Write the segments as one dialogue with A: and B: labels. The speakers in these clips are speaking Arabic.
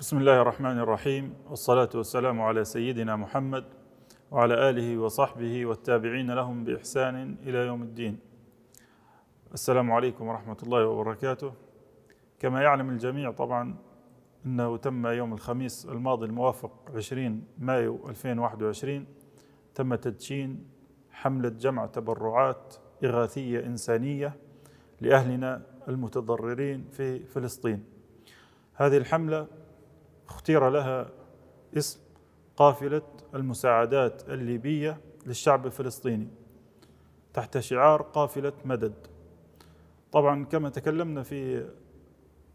A: بسم الله الرحمن الرحيم والصلاة والسلام على سيدنا محمد وعلى آله وصحبه والتابعين لهم بإحسان إلى يوم الدين السلام عليكم ورحمة الله وبركاته كما يعلم الجميع طبعا أنه تم يوم الخميس الماضي الموافق 20 مايو 2021 تم تدشين حملة جمع تبرعات إغاثية إنسانية لأهلنا المتضررين في فلسطين هذه الحملة اختير لها اسم قافلة المساعدات الليبية للشعب الفلسطيني تحت شعار قافلة مدد طبعا كما تكلمنا في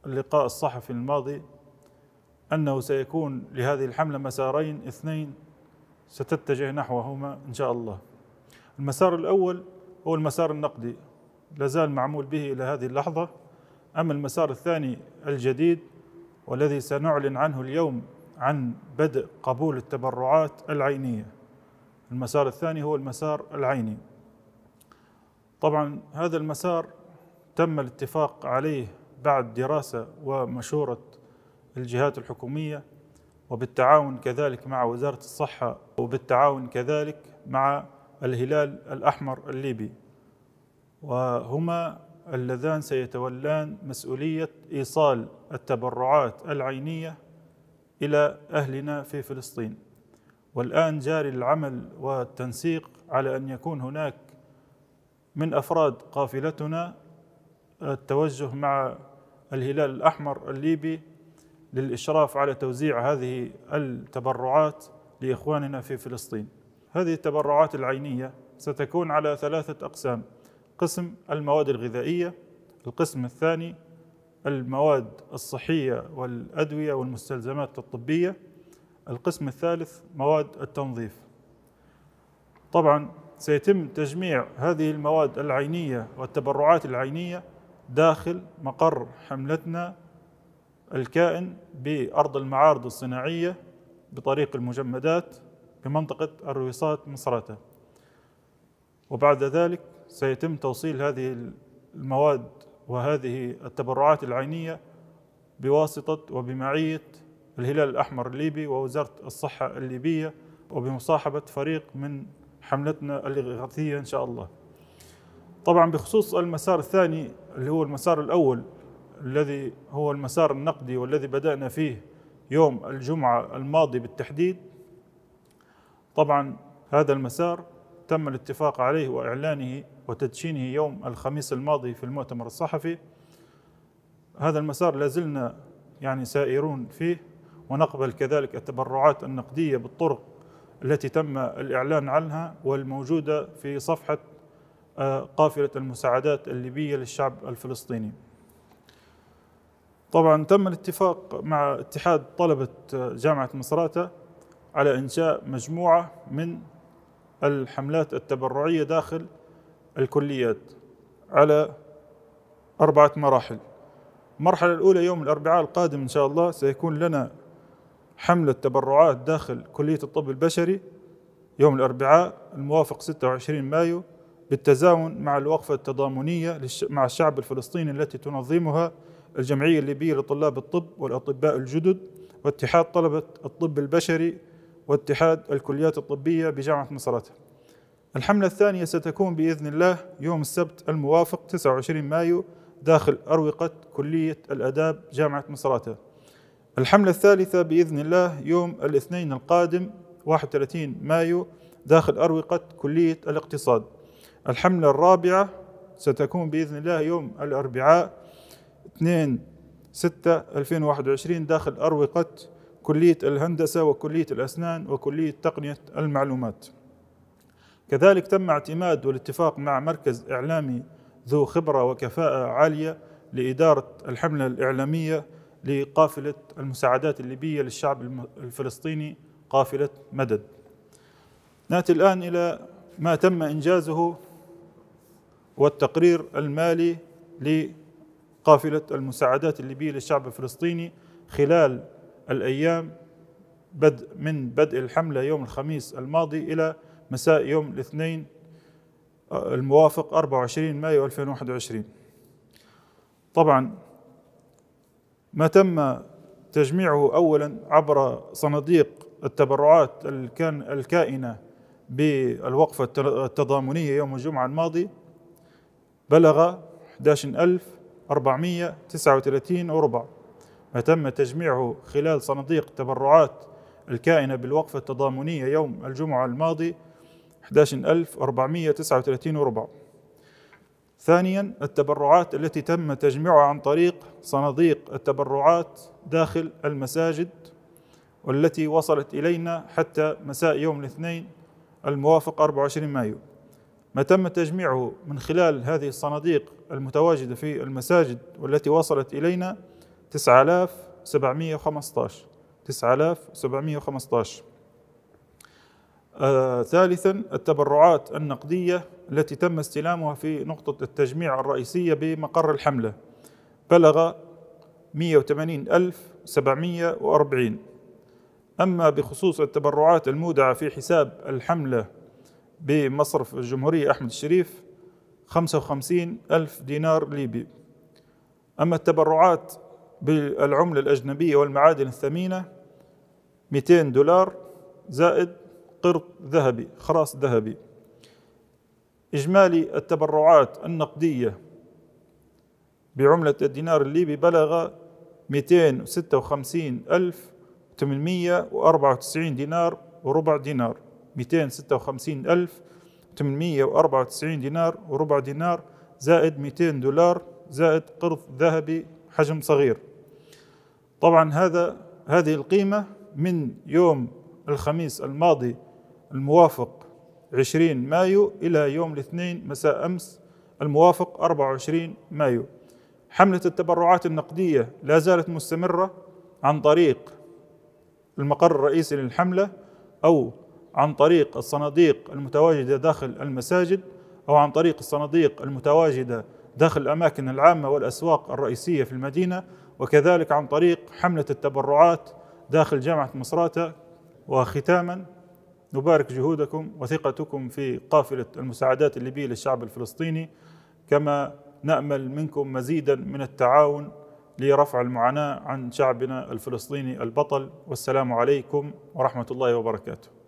A: اللقاء الصحفي الماضي أنه سيكون لهذه الحملة مسارين اثنين ستتجه نحوهما إن شاء الله المسار الأول هو المسار النقدي لازال معمول به إلى هذه اللحظة أما المسار الثاني الجديد والذي سنعلن عنه اليوم عن بدء قبول التبرعات العينيه المسار الثاني هو المسار العيني طبعا هذا المسار تم الاتفاق عليه بعد دراسه ومشوره الجهات الحكوميه وبالتعاون كذلك مع وزاره الصحه وبالتعاون كذلك مع الهلال الاحمر الليبي وهما اللذان سيتولان مسؤوليه ايصال التبرعات العينيه الى اهلنا في فلسطين. والان جاري العمل والتنسيق على ان يكون هناك من افراد قافلتنا التوجه مع الهلال الاحمر الليبي للاشراف على توزيع هذه التبرعات لاخواننا في فلسطين. هذه التبرعات العينيه ستكون على ثلاثه اقسام. قسم المواد الغذائية القسم الثاني المواد الصحية والأدوية والمستلزمات الطبية القسم الثالث مواد التنظيف طبعا سيتم تجميع هذه المواد العينية والتبرعات العينية داخل مقر حملتنا الكائن بأرض المعارض الصناعية بطريق المجمدات بمنطقة الرويصات مصراتة وبعد ذلك سيتم توصيل هذه المواد وهذه التبرعات العينية بواسطة وبمعية الهلال الأحمر الليبي ووزارة الصحة الليبية وبمصاحبة فريق من حملتنا الإغاثية إن شاء الله طبعا بخصوص المسار الثاني اللي هو المسار الأول الذي هو المسار النقدي والذي بدأنا فيه يوم الجمعة الماضي بالتحديد طبعا هذا المسار تم الاتفاق عليه واعلانه وتدشينه يوم الخميس الماضي في المؤتمر الصحفي هذا المسار لازلنا يعني سائرون فيه ونقبل كذلك التبرعات النقديه بالطرق التي تم الاعلان عنها والموجوده في صفحه آه، قافله المساعدات الليبيه للشعب الفلسطيني. طبعا تم الاتفاق مع اتحاد طلبه آه، جامعه مصراته على انشاء مجموعه من الحملات التبرعية داخل الكليات على أربعة مراحل المرحلة الأولى يوم الأربعاء القادم إن شاء الله سيكون لنا حملة تبرعات داخل كلية الطب البشري يوم الأربعاء الموافق 26 مايو بالتزامن مع الوقفة التضامنية مع الشعب الفلسطيني التي تنظمها الجمعية الليبية لطلاب الطب والأطباء الجدد واتحاد طلبة الطب البشري واتحاد الكليات الطبية بجامعة مصراتة الحملة الثانية ستكون بإذن الله يوم السبت الموافق 29 مايو داخل أروقة كلية الأداب جامعة مصراتة الحملة الثالثة بإذن الله يوم الاثنين القادم 31 مايو داخل أروقة كلية الاقتصاد الحملة الرابعة ستكون بإذن الله يوم الأربعاء 2 6 2021 داخل أروقة كلية الهندسة وكلية الأسنان وكلية تقنية المعلومات كذلك تم اعتماد والاتفاق مع مركز إعلامي ذو خبرة وكفاءة عالية لإدارة الحملة الإعلامية لقافلة المساعدات الليبية للشعب الفلسطيني قافلة مدد ناتي الآن إلى ما تم إنجازه والتقرير المالي لقافلة المساعدات الليبية للشعب الفلسطيني خلال الأيام بدء من بدء الحملة يوم الخميس الماضي إلى مساء يوم الاثنين آه، الموافق 24 مايو 2021 طبعا ما تم تجميعه أولا عبر صناديق التبرعات الكائنة بالوقفة التضامنية يوم الجمعة الماضي بلغ 11439 وربع ما تم تجميعه خلال صناديق تبرعات الكائنة بالوقفة التضامنية يوم الجمعة الماضي 11439 وربع ثانيا التبرعات التي تم تجميعها عن طريق صناديق التبرعات داخل المساجد والتي وصلت إلينا حتى مساء يوم الاثنين الموافق 24 مايو ما تم تجميعه من خلال هذه الصناديق المتواجدة في المساجد والتي وصلت إلينا 9715 9715 آه ثالثا التبرعات النقدية التي تم استلامها في نقطة التجميع الرئيسية بمقر الحملة بلغ 180740 أما بخصوص التبرعات المودعة في حساب الحملة بمصرف الجمهورية أحمد الشريف 55 ألف دينار ليبي أما التبرعات بالعملة الأجنبية والمعادن الثمينة 200 دولار زائد قرط ذهبي خلاص ذهبي إجمالي التبرعات النقدية بعملة الدينار الليبي بلغ 256894 دينار وربع دينار 256894 دينار وربع دينار زائد 200 دولار زائد قرض ذهبي حجم صغير طبعا هذا هذه القيمة من يوم الخميس الماضي الموافق 20 مايو إلى يوم الاثنين مساء أمس الموافق 24 مايو حملة التبرعات النقدية لا زالت مستمرة عن طريق المقر الرئيسي للحملة أو عن طريق الصناديق المتواجدة داخل المساجد أو عن طريق الصناديق المتواجدة داخل الأماكن العامة والأسواق الرئيسية في المدينة وكذلك عن طريق حملة التبرعات داخل جامعة مصراتة وختاما نبارك جهودكم وثقتكم في قافلة المساعدات الليبية للشعب الفلسطيني كما نأمل منكم مزيدا من التعاون لرفع المعاناة عن شعبنا الفلسطيني البطل والسلام عليكم ورحمة الله وبركاته